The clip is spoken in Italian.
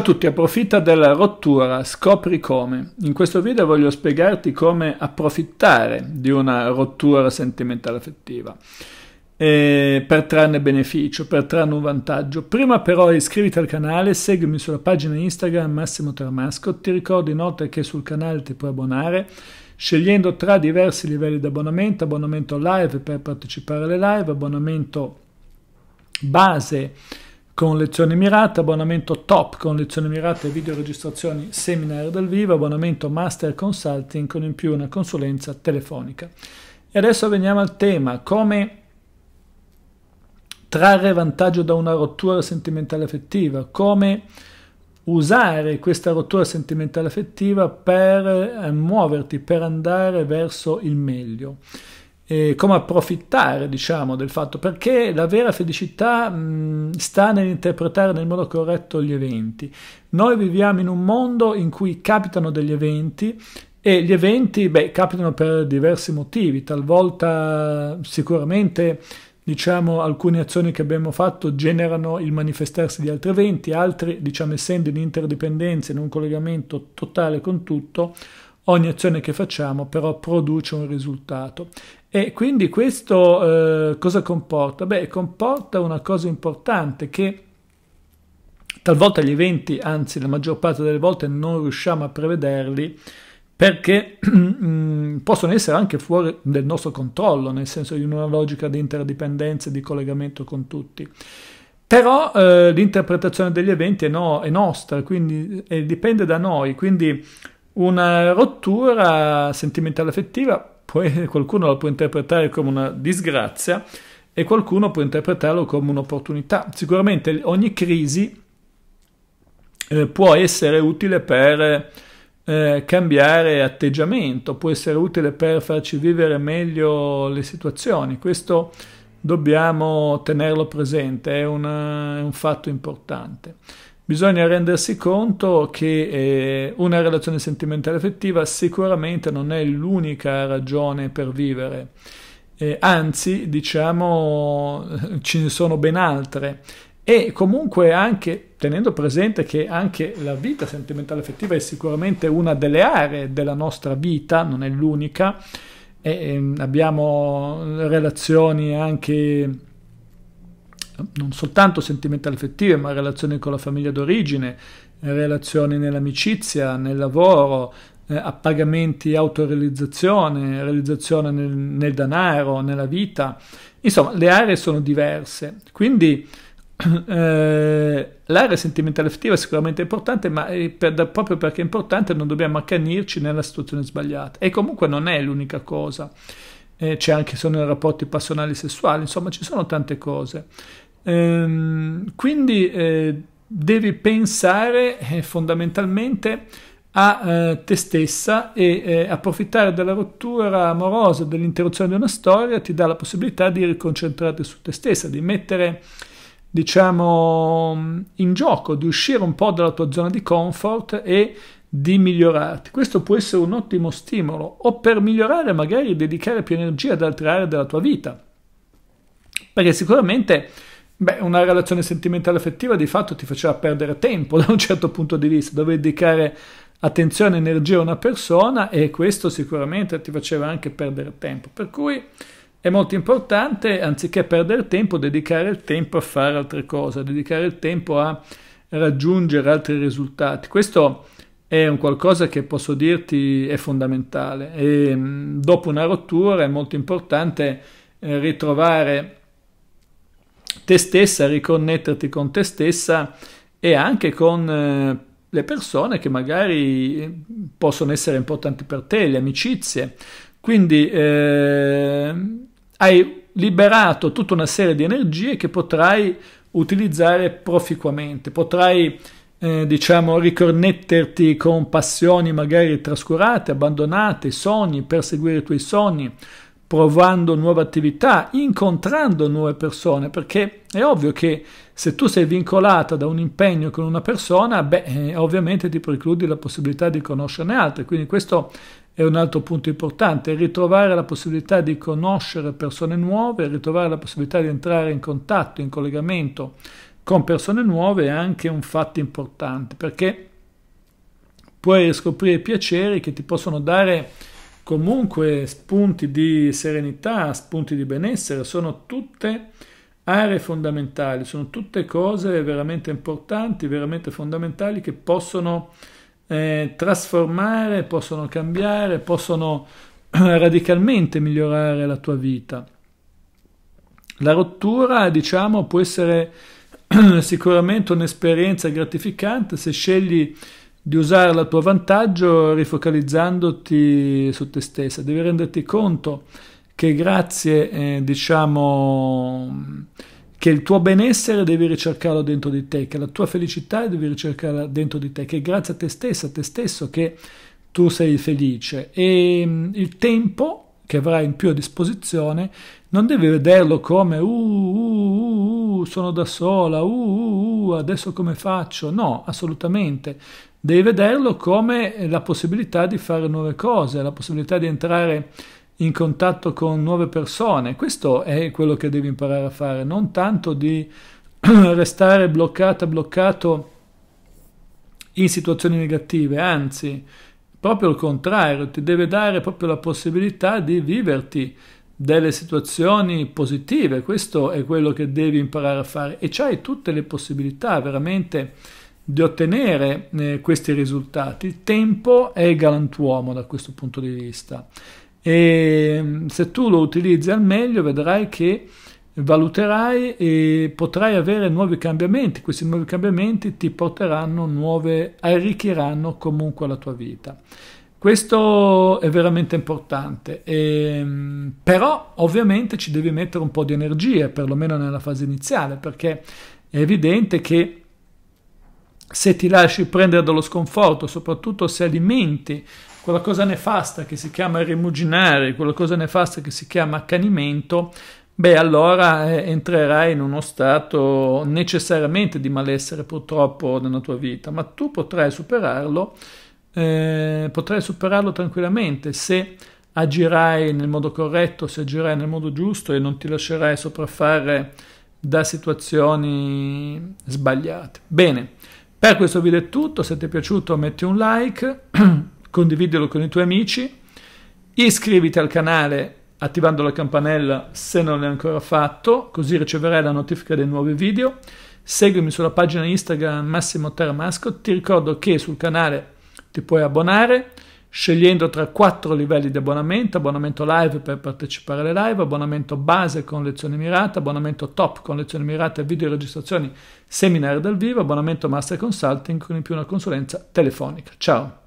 Ciao a tutti, approfitta della rottura, scopri come. In questo video voglio spiegarti come approfittare di una rottura sentimentale affettiva eh, per trarne beneficio, per trarne un vantaggio. Prima però iscriviti al canale, seguimi sulla pagina Instagram Massimo Tramasco, ti ricordo inoltre che sul canale ti puoi abbonare scegliendo tra diversi livelli di abbonamento, abbonamento live per partecipare alle live, abbonamento base con lezioni mirate, abbonamento top con lezioni mirate e videoregistrazioni seminari dal vivo, abbonamento master consulting con in più una consulenza telefonica. E adesso veniamo al tema, come trarre vantaggio da una rottura sentimentale affettiva, come usare questa rottura sentimentale affettiva per eh, muoverti, per andare verso il meglio eh, come approfittare diciamo, del fatto, perché la vera felicità mh, sta nell'interpretare nel modo corretto gli eventi. Noi viviamo in un mondo in cui capitano degli eventi e gli eventi beh, capitano per diversi motivi, talvolta sicuramente diciamo, alcune azioni che abbiamo fatto generano il manifestarsi di altri eventi, altri, diciamo, essendo in interdipendenza, in un collegamento totale con tutto, ogni azione che facciamo però produce un risultato e quindi questo eh, cosa comporta? Beh, comporta una cosa importante che talvolta gli eventi, anzi la maggior parte delle volte non riusciamo a prevederli perché mm, possono essere anche fuori del nostro controllo, nel senso di una logica di interdipendenza e di collegamento con tutti. Però eh, l'interpretazione degli eventi è, no, è nostra, quindi è, dipende da noi, quindi una rottura sentimentale affettiva può, qualcuno la può interpretare come una disgrazia e qualcuno può interpretarlo come un'opportunità. Sicuramente ogni crisi eh, può essere utile per eh, cambiare atteggiamento, può essere utile per farci vivere meglio le situazioni. Questo dobbiamo tenerlo presente, è, una, è un fatto importante. Bisogna rendersi conto che eh, una relazione sentimentale affettiva sicuramente non è l'unica ragione per vivere. Eh, anzi, diciamo, ce ne sono ben altre. E comunque anche tenendo presente che anche la vita sentimentale affettiva è sicuramente una delle aree della nostra vita, non è l'unica, e, e ehm, abbiamo relazioni anche non soltanto sentimentali affettive, ma relazioni con la famiglia d'origine, eh, relazioni nell'amicizia, nel lavoro, eh, appagamenti, autorealizzazione, realizzazione nel, nel, denaro, nella vita. Insomma, le aree sono diverse, quindi eh, l'area sentimentale affettiva è sicuramente importante, ma per, proprio perché è importante non dobbiamo accanirci nella situazione sbagliata. E comunque non è l'unica cosa. Eh, c'è anche sono i rapporti passionali sessuali, insomma ci sono tante cose. Ehm, quindi eh, devi pensare eh, fondamentalmente a eh, te stessa e eh, approfittare della rottura amorosa, dell'interruzione di una storia, ti dà la possibilità di riconcentrarti su te stessa, di mettere diciamo in gioco, di uscire un po' dalla tua zona di comfort e di migliorarti. Questo può essere un ottimo stimolo o per migliorare magari dedicare più energia ad altre aree della tua vita. Perché sicuramente Beh, una relazione sentimentale affettiva di fatto ti faceva perdere tempo da un certo punto di vista, dovevi dedicare attenzione e energia a una persona e questo sicuramente ti faceva anche perdere tempo. Per cui è molto importante, anziché perdere tempo, dedicare il tempo a fare altre cose, dedicare il tempo a raggiungere altri risultati. Questo è un qualcosa che posso dirti è fondamentale e mm, dopo una rottura è molto importante eh, ritrovare te stessa, riconnetterti con te stessa e anche con eh, le persone che magari possono essere importanti per te, le amicizie. Quindi eh, hai liberato tutta una serie di energie che potrai utilizzare proficuamente, potrai eh, diciamo riconnetterti con passioni magari trascurate, abbandonate, sogni, perseguire i tuoi sogni, provando nuove attività, incontrando nuove persone, perché è ovvio che se tu sei vincolata da un impegno con una persona, beh, eh, ovviamente ti precludi la possibilità di conoscerne altre, quindi questo è un altro punto importante, ritrovare la possibilità di conoscere persone nuove, ritrovare la possibilità di entrare in contatto, in collegamento con persone nuove è anche un fatto importante, perché puoi scoprire piaceri che ti possono dare comunque spunti di serenità, spunti di benessere, sono tutte aree fondamentali, sono tutte cose veramente importanti, veramente fondamentali che possono eh, trasformare, possono cambiare, possono radicalmente migliorare la tua vita. La rottura, diciamo, può essere sicuramente un'esperienza gratificante se scegli di usarla a tuo vantaggio rifocalizzandoti su te stessa. Devi renderti conto che grazie, eh, diciamo, che il tuo benessere devi ricercarlo dentro di te, che la tua felicità devi ricercarla dentro di te, che grazie a te stessa, a te stesso che tu sei felice e mh, mm, il tempo che avrai in più a disposizione non devi vederlo come uh, uh, uh, uh sono da sola, uh, uh, uh, adesso come faccio? No, assolutamente devi vederlo come la possibilità di fare nuove cose, la possibilità di entrare in contatto con nuove persone. Questo è quello che devi imparare a fare, non tanto di restare bloccata, bloccato in situazioni negative, anzi, proprio il contrario, ti deve dare proprio la possibilità di viverti delle situazioni positive, questo è quello che devi imparare a fare e c'hai tutte le possibilità veramente di ottenere eh, questi risultati. tempo è galantuomo da questo punto di vista e mm, se tu lo utilizzi al meglio vedrai che valuterai e potrai avere nuovi cambiamenti. Questi nuovi cambiamenti ti porteranno nuove, arricchiranno comunque la tua vita. Questo è veramente importante, e, mm, però ovviamente ci devi mettere un po' di energia, perlomeno nella fase iniziale, perché è evidente che se ti lasci prendere dallo sconforto, soprattutto se alimenti quella cosa nefasta che si chiama rimuginare, quella cosa nefasta che si chiama accanimento, beh allora eh, entrerai in uno stato necessariamente di malessere purtroppo nella tua vita, ma tu potrai superarlo, eh, potrai superarlo tranquillamente se agirai nel modo corretto, se agirai nel modo giusto e non ti lascerai sopraffare da situazioni sbagliate. Bene. Per questo video è tutto, se ti è piaciuto metti un like, condividilo con i tuoi amici, iscriviti al canale attivando la campanella se non l'hai ancora fatto, così riceverai la notifica dei nuovi video. Seguimi sulla pagina Instagram Massimo Terramasco, ti ricordo che sul canale ti puoi abbonare, scegliendo tra quattro livelli di abbonamento, abbonamento live per partecipare alle live, abbonamento base con lezioni mirate, abbonamento top con lezioni mirate, video registrazioni, seminari dal vivo, abbonamento master consulting con in più una consulenza telefonica. Ciao!